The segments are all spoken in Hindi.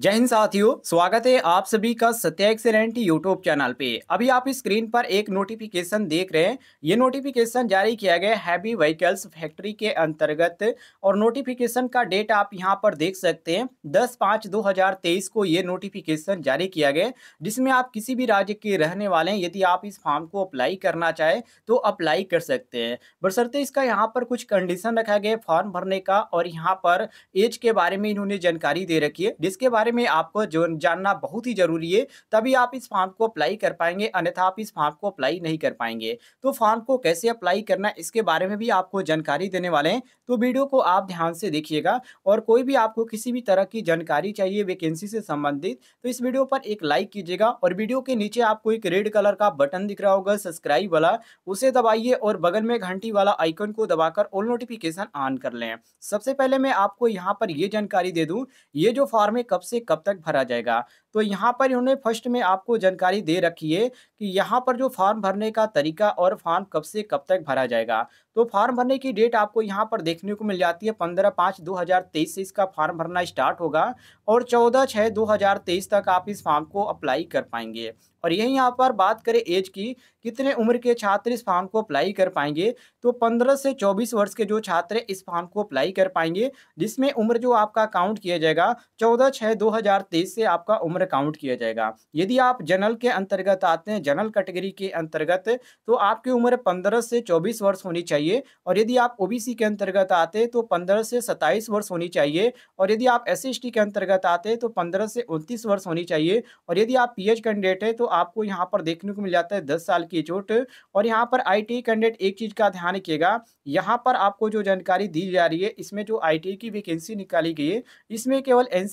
जय हिंद साथियों स्वागत है आप सभी का सत्या एक्सेलेंट यूट्यूब चैनल पे अभी आप स्क्रीन पर एक नोटिफिकेशन देख रहे हैं ये नोटिफिकेशन जारी किया गया हैवी व्हीकल्स फैक्ट्री के अंतर्गत और नोटिफिकेशन का डेट आप यहां पर देख सकते हैं 10 पाँच 2023 को ये नोटिफिकेशन जारी किया गया जिसमें आप किसी भी राज्य के रहने वाले हैं यदि आप इस फॉर्म को अप्लाई करना चाहें तो अप्लाई कर सकते हैं बरसरते इसका यहाँ पर कुछ कंडीशन रखा गया फॉर्म भरने का और यहाँ पर एज के बारे में इन्होंने जानकारी दे रखी है जिसके बारे बारे में आपको जो जानना बहुत ही ज़रूरी है तभी आप इस फॉर्म को अप्लाई कर पाएंगे अन्यथा आप इस फॉर्म को अप्लाई नहीं कर पाएंगे तो फॉर्म को कैसे अप्लाई करना इसके बारे में भी आपको जानकारी देने वाले हैं तो वीडियो को आप ध्यान से देखिएगा और कोई भी आपको किसी भी तरह की जानकारी चाहिए वैकेंसी से संबंधित तो इस वीडियो पर एक लाइक कीजिएगा और वीडियो के नीचे आपको एक रेड कलर का बटन दिख रहा होगा सब्सक्राइब वाला उसे दबाइए और बगल में घंटी वाला आइकन को दबाकर ऑल नोटिफिकेशन ऑन कर लें सबसे पहले मैं आपको यहाँ पर यह जानकारी दे दूँ ये जो फॉर्म है कब से से कब तक भरा जाएगा तो यहाँ पर इन्होंने फर्स्ट में आपको जानकारी दे रखी है कि यहाँ पर जो फॉर्म भरने का तरीका और फॉर्म कब से कब तक भरा जाएगा तो फॉर्म भरने की डेट आपको यहाँ पर देखने को मिल जाती है पंद्रह पाँच दो हज़ार तेईस से इसका फॉर्म भरना स्टार्ट होगा और चौदह छः दो हज़ार तेईस तक आप इस फॉर्म को अप्लाई कर पाएंगे और यही यहाँ पर बात करें एज की कितने उम्र के छात्र इस फॉर्म को अप्लाई कर पाएंगे तो 15 से 24 वर्ष के जो छात्र इस फॉर्म को अप्लाई कर पाएंगे जिसमें उम्र जो आपका काउंट किया जाएगा 14 छः 2023 से आपका उम्र काउंट किया जाएगा यदि आप जनरल के अंतर्गत आते हैं जनरल कैटेगरी के अंतर्गत तो आपकी उम्र पंद्रह से चौबीस वर्ष होनी चाहिए और यदि आप ओ के अंतर्गत आते तो पंद्रह से सत्ताईस वर्ष होनी चाहिए और यदि आप एस के अंतर्गत आते हैं तो पंद्रह से उनतीस वर्ष होनी चाहिए और यदि आप पी कैंडिडेट है तो आपको यहाँ पर देखने को मिल जाता है दस साल की चोट और यहाँ पर आई e कैंडिडेट एक चीज़ का ध्यान रखिएगा यहाँ पर आपको जो जानकारी दी जा रही है इसमें जो आई e की वैकेंसी निकाली गई है इसमें केवल एन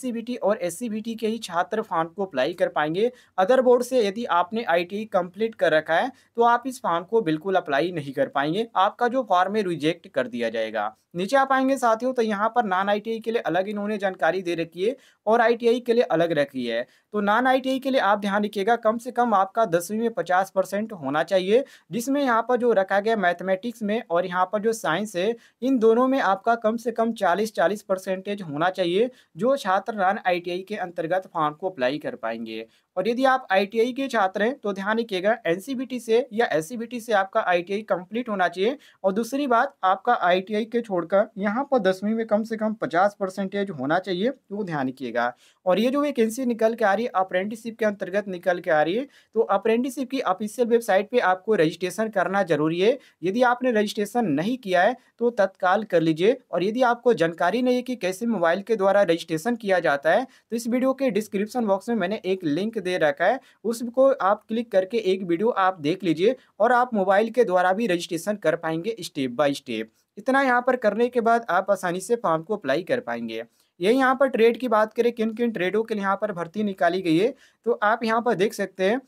और एस के ही छात्र फॉर्म को अप्लाई कर पाएंगे अदर बोर्ड से यदि आपने आई कंप्लीट e कर रखा है तो आप इस फॉर्म को बिल्कुल अप्लाई नहीं कर पाएंगे आपका जो फॉर्म है रिजेक्ट कर दिया जाएगा नीचे आप आएंगे साथियों तो यहाँ पर नॉन आई के लिए अलग इन्होंने जानकारी दे रखी है और आई के लिए अलग रखी है तो नॉन आई के लिए आप ध्यान रखिएगा कम से कम आपका दसवीं में पचास परसेंट होना चाहिए जिसमें यहाँ पर जो रखा गया मैथमेटिक्स में और यहाँ पर जो साइंस है इन दोनों में आपका कम से कम चालीस चालीस परसेंटेज होना चाहिए जो छात्र नान आई के अंतर्गत फॉर्म को अप्लाई कर पाएंगे और यदि आप आईटीआई के छात्र हैं तो ध्यान रखिएगा एनसीबीटी से या एससीबीटी से आपका आईटीआई कंप्लीट होना चाहिए और दूसरी बात आपका आईटीआई के छोड़कर यहाँ पर दसवीं में कम से कम पचास परसेंटेज होना चाहिए वो ध्यान रखिएगा और ये जो वैकेंसी निकल के आ रही है अप्रेंटिसिप के अंतर्गत निकल के आ रही है चाहिए तो अप्रेंटिसिप की ऑफिशियल वेबसाइट पे आपको रजिस्ट्रेशन करना जरूरी है यदि आपने रजिस्ट्रेशन नहीं किया है तो तत्काल कर लीजिए और यदि आपको जानकारी नहीं है कि कैसे मोबाइल के द्वारा रजिस्ट्रेशन किया जाता है तो इस वीडियो के डिस्क्रिप्शन बॉक्स में मैंने एक लिंक दे रखा है उसको आप क्लिक करके एक वीडियो आप देख लीजिए और आप मोबाइल के द्वारा भी रजिस्ट्रेशन कर पाएंगे स्टेप बाय स्टेप इतना यहाँ पर करने के बाद आप आसानी से फॉर्म को अप्लाई कर पाएंगे यही यहाँ पर ट्रेड की बात करें किन किन ट्रेडों के लिए यहाँ पर भर्ती निकाली गई है तो आप यहाँ पर देख सकते हैं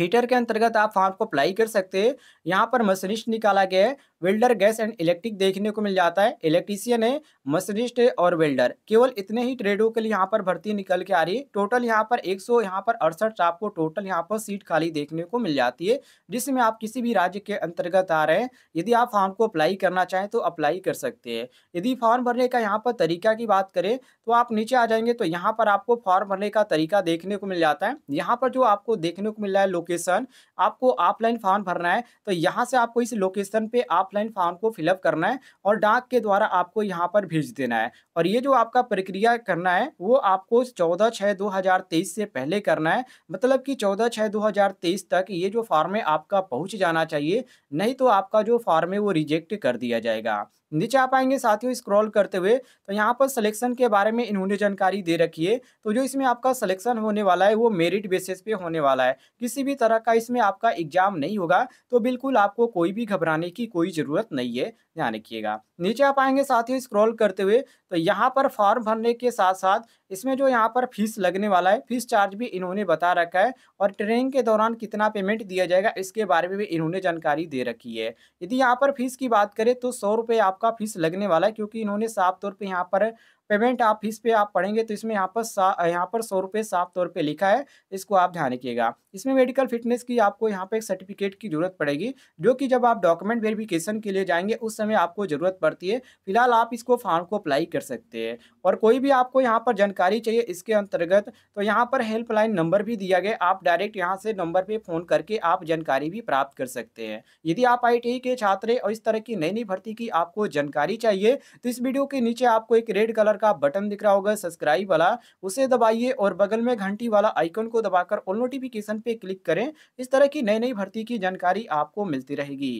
हीटर के अंतर्गत आप फॉर्म को अप्लाई कर सकते हैं यहाँ पर मशीनिस्ट निकाला गया है वेल्डर गैस एंड इलेक्ट्रिक देखने को मिल जाता है इलेक्ट्रीशियन है मशीनिस्ट है और वेल्डर केवल इतने ही ट्रेडों के लिए यहाँ पर भर्ती निकल के आ रही है टोटल यहाँ पर एक सौ यहाँ पर अड़सठ आपको टोटल यहाँ पर सीट खाली देखने को मिल जाती है जिसमें आप किसी भी राज्य के अंतर्गत आ रहे हैं यदि आप फॉर्म को अप्लाई करना चाहें तो अप्लाई कर सकते हैं यदि फॉर्म भरने का यहाँ पर तरीका की बात करें तो आप नीचे आ जाएंगे तो यहाँ पर आपको फॉर्म भरने का तरीका देखने को मिल जाता है यहाँ पर जो आपको देखने को मिल रहा है लोकेशन आपको ऑफलाइन फॉर्म भरना है तो यहाँ से आपको इस लोकेशन पर आप ऑफलाइन फॉर्म को फिलअप करना है और डाक के द्वारा आपको यहाँ पर भेज देना है और ये जो आपका प्रक्रिया करना है वो आपको चौदह छः दो हज़ार तेईस से पहले करना है मतलब कि चौदह छः दो हज़ार तेईस तक ये जो फॉर्म है आपका पहुँच जाना चाहिए नहीं तो आपका जो फॉर्म है वो रिजेक्ट कर दिया जाएगा नीचे आप आएंगे साथियों स्क्रॉल करते हुए तो यहाँ पर सिलेक्शन के बारे में इन्होंने जानकारी दे रखी है तो जो इसमें आपका सिलेक्शन होने वाला है वो मेरिट बेसिस पे होने वाला है किसी भी तरह का इसमें आपका एग्जाम नहीं होगा तो बिल्कुल आपको कोई भी घबराने की कोई ज़रूरत नहीं है ध्यान रखिएगा नीचे आप आएंगे साथ ही स्क्रॉल करते हुए तो यहाँ पर फॉर्म भरने के साथ साथ इसमें जो यहाँ पर फीस लगने वाला है फीस चार्ज भी इन्होंने बता रखा है और ट्रेनिंग के दौरान कितना पेमेंट दिया जाएगा इसके बारे में भी इन्होंने जानकारी दे रखी है यदि यहाँ पर फीस की बात करें तो सौ आपका फीस लगने वाला है क्योंकि इन्होंने साफ तौर पर यहाँ पर पेमेंट आप फीस पे आप पढ़ेंगे तो इसमें यहाँ पर यहाँ पर सौ रुपये साफ तौर पर लिखा है इसको आप ध्यान रखिएगा इसमें मेडिकल फिटनेस की आपको यहाँ पर एक सर्टिफिकेट की जरूरत पड़ेगी जो कि जब आप डॉक्यूमेंट वेरिफिकेशन के लिए जाएंगे उस समय आपको ज़रूरत पड़ती है फिलहाल आप इसको फॉर्म को अप्लाई कर सकते हैं और कोई भी आपको यहाँ पर जानकारी चाहिए इसके अंतर्गत तो यहाँ पर हेल्पलाइन नंबर भी दिया गया आप डायरेक्ट यहाँ से नंबर पर फ़ोन करके आप जानकारी भी प्राप्त कर सकते हैं यदि आप आई e के छात्र और इस तरह की नई नई भर्ती की आपको जानकारी चाहिए तो इस वीडियो के नीचे आपको एक रेड कलर का बटन दिख रहा होगा सब्सक्राइब वाला उसे दबाइए और बगल में घंटी वाला आइकन को दबाकर ऑल नोटिफिकेशन पे क्लिक करें इस तरह की नई नई भर्ती की जानकारी आपको मिलती रहेगी